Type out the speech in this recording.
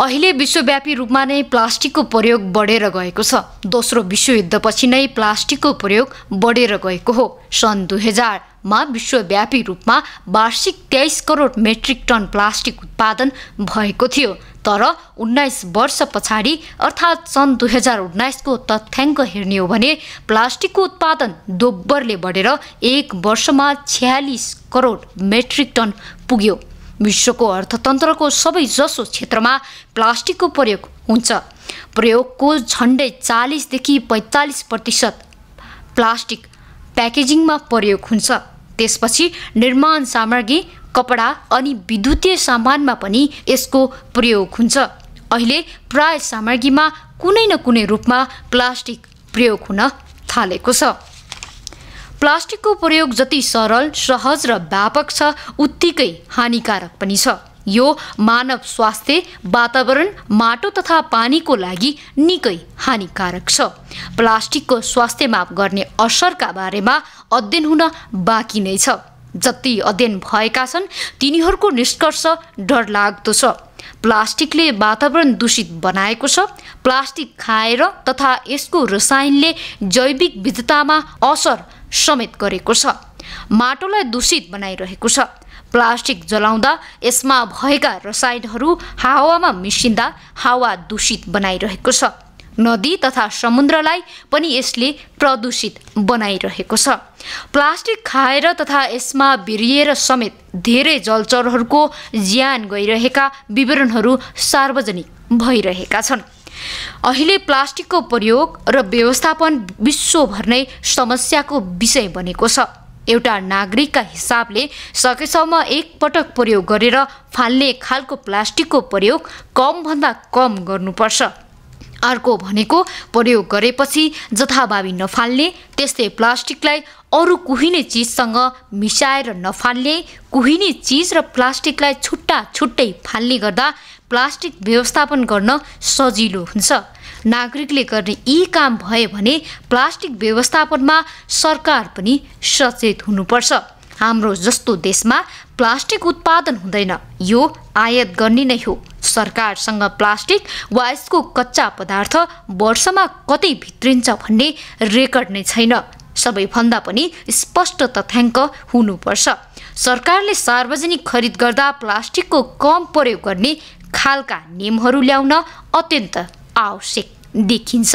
अहिले विश्वव्यापी रूपमा नै प्लास्टिकको प्रयोग बढेर गएको छ दोस्रो विश्वयुद्धपछि नै प्लास्टिकको प्रयोग बढेर गएको हो सन् दुई हजारमा विश्वव्यापी रूपमा वार्षिक तेइस करोड मेट्रिक टन प्लास्टिक उत्पादन भएको थियो तर उन्नाइस वर्ष पछाडि अर्थात् सन् दुई हजार उन्नाइसको तथ्याङ्क हेर्ने हो भने प्लास्टिकको उत्पादन दोब्बरले बढेर एक वर्षमा छ्यालिस करोड मेट्रिक टन पुग्यो विश्वको अर्थतन्त्रको सबैजसो क्षेत्रमा प्लास्टिकको प्रयोग हुन्छ प्रयोगको झन्डै चालिसदेखि पैँतालिस प्रतिशत प्लास्टिक प्याकेजिङमा प्रयोग हुन्छ त्यसपछि निर्माण सामग्री कपडा अनि विद्युतीय सामानमा पनि यसको प्रयोग हुन्छ अहिले प्राय सामग्रीमा कुनै न कुनै रूपमा प्लास्टिक प्रयोग हुन थालेको छ प्लास्टिकको प्रयोग जति सरल सहज र व्यापक छ उत्तिकै हानिकारक पनि छ यो मानव स्वास्थ्य वातावरण माटो तथा पानीको लागि निकै हानिकारक छ प्लास्टिकको स्वास्थ्य माप गर्ने असरका बारेमा अध्ययन हुन बाँकी नै छ जति अध्ययन भएका छन् तिनीहरूको निष्कर्ष डरलाग्दो छ प्लास्टिकले वातावरण दूषित बनाएको छ प्लास्टिक खाएर तथा यसको रसायनले जैविक विविधतामा असर समेत गरेको छ माटोलाई दूषित बनाइरहेको छ प्लास्टिक जलाउँदा यसमा भएका रसायनहरू हावामा मिसिँदा हावा दूषित बनाइरहेको छ नदी तथा समुद्रलाई पनि यसले प्रदूषित बनाइरहेको छ प्लास्टिक खाएर तथा यसमा बिरिएर समेत धेरै जलचरहरूको ज्यान गइरहेका विवरणहरू सार्वजनिक भइरहेका छन् अहिले प्लास्टिकको प्रयोग र व्यवस्थापन विश्वभर नै समस्याको विषय बनेको छ एउटा नागरिकका हिसाबले सकेसम्म एकपटक प्रयोग गरेर फाल्ने खालको प्लास्टिकको प्रयोग कमभन्दा कम गर्नुपर्छ अर्को भनेको प्रयोग गरेपछि जथाभावी नफाल्ने त्यस्तै प्लास्टिकलाई अरू कुहिने चिजसँग मिसाएर नफाल्ने कुहिने चिज र प्लास्टिकलाई छुट्टा छुट्टै फाल्ने गर्दा प्लास्टिक व्यवस्थापन गर्न सजिलो हुन्छ नागरिकले गर्ने यी काम भए भने प्लास्टिक व्यवस्थापनमा सरकार पनि सचेत हुनुपर्छ हाम्रो जस्तो देशमा प्लास्टिक उत्पादन हुँदैन यो आयात गर्ने नै हो सरकारसँग प्लास्टिक वा यसको कच्चा पदार्थ वर्षमा कतै भित्रिन्छ भन्ने रेकर्ड नै छैन सबैभन्दा पनि स्पष्ट तथ्याङ्क हुनुपर्छ सरकारले सार्वजनिक खरिद गर्दा प्लास्टिकको कम प्रयोग गर्ने खालका नियमहरू ल्याउन अत्यन्त आवश्यक देखिन्छ